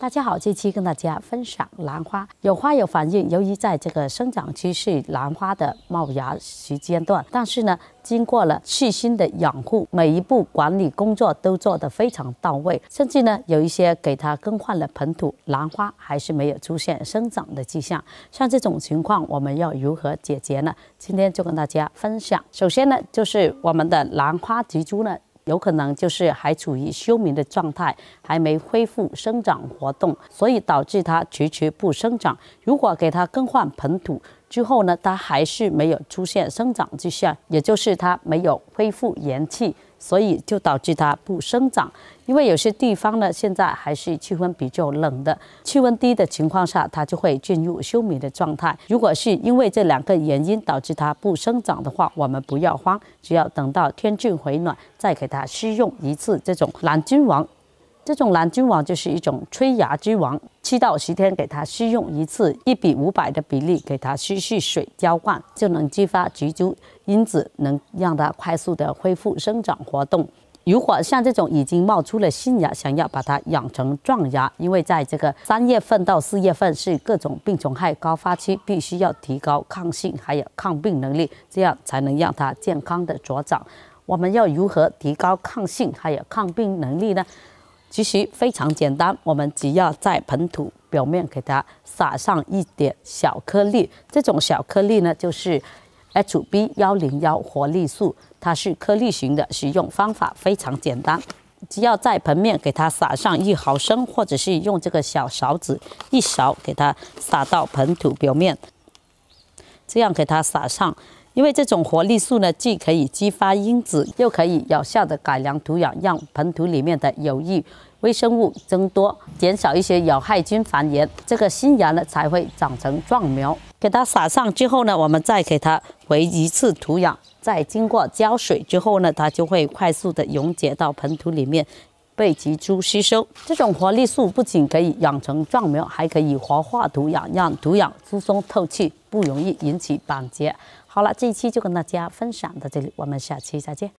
大家好，这期跟大家分享兰花有花有反应。由于在这个生长期是兰花的冒芽时间段，但是呢，经过了细心的养护，每一步管理工作都做得非常到位，甚至呢，有一些给它更换了盆土，兰花还是没有出现生长的迹象。像这种情况，我们要如何解决呢？今天就跟大家分享。首先呢，就是我们的兰花植株呢。有可能就是还处于休眠的状态，还没恢复生长活动，所以导致它迟迟不生长。如果给它更换盆土之后呢，它还是没有出现生长迹象，也就是它没有恢复元气。所以就导致它不生长，因为有些地方呢，现在还是气温比较冷的，气温低的情况下，它就会进入休眠的状态。如果是因为这两个原因导致它不生长的话，我们不要慌，只要等到天气回暖，再给它施用一次这种蓝金王。这种蓝菌王就是一种催芽之王，七到十天给它施用一次，一比五百的比例给它施施水浇灌，就能激发植株因子，能让它快速的恢复生长活动。如果像这种已经冒出了新芽，想要把它养成壮芽，因为在这个三月份到四月份是各种病虫害高发期，必须要提高抗性还有抗病能力，这样才能让它健康的茁长。我们要如何提高抗性还有抗病能力呢？其实非常简单，我们只要在盆土表面给它撒上一点小颗粒，这种小颗粒呢就是 HB101 活力素，它是颗粒型的，使用方法非常简单，只要在盆面给它撒上一毫升，或者是用这个小勺子一勺给它撒到盆土表面，这样给它撒上。因为这种活力素呢，既可以激发因子，又可以有效的改良土壤，让盆土里面的有益微生物增多，减少一些有害菌繁衍，这个新芽呢才会长成壮苗。给它撒上之后呢，我们再给它回一次土壤，再经过浇水之后呢，它就会快速的溶解到盆土里面。被植株吸收，这种活力素不仅可以养成壮苗，还可以活化土壤，让土壤疏松透气，不容易引起板结。好了，这一期就跟大家分享到这里，我们下期再见。